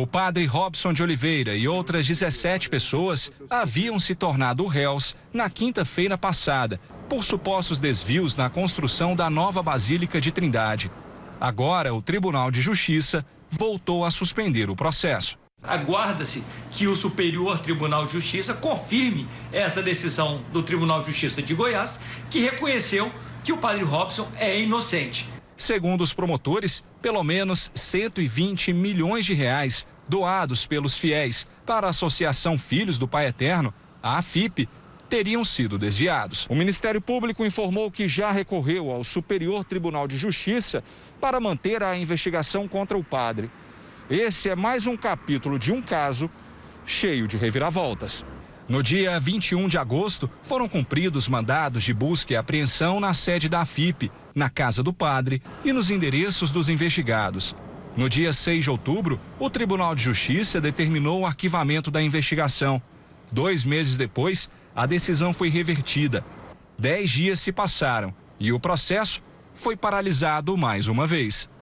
O padre Robson de Oliveira e outras 17 pessoas haviam se tornado réus na quinta-feira passada por supostos desvios na construção da nova Basílica de Trindade. Agora, o Tribunal de Justiça voltou a suspender o processo. Aguarda-se que o Superior Tribunal de Justiça confirme essa decisão do Tribunal de Justiça de Goiás, que reconheceu que o padre Robson é inocente. Segundo os promotores, pelo menos 120 milhões de reais doados pelos fiéis para a Associação Filhos do Pai Eterno, a AFIP, teriam sido desviados. O Ministério Público informou que já recorreu ao Superior Tribunal de Justiça para manter a investigação contra o padre. Esse é mais um capítulo de um caso cheio de reviravoltas. No dia 21 de agosto, foram cumpridos mandados de busca e apreensão na sede da AFIP, na casa do padre e nos endereços dos investigados. No dia 6 de outubro, o Tribunal de Justiça determinou o arquivamento da investigação. Dois meses depois, a decisão foi revertida. Dez dias se passaram e o processo foi paralisado mais uma vez.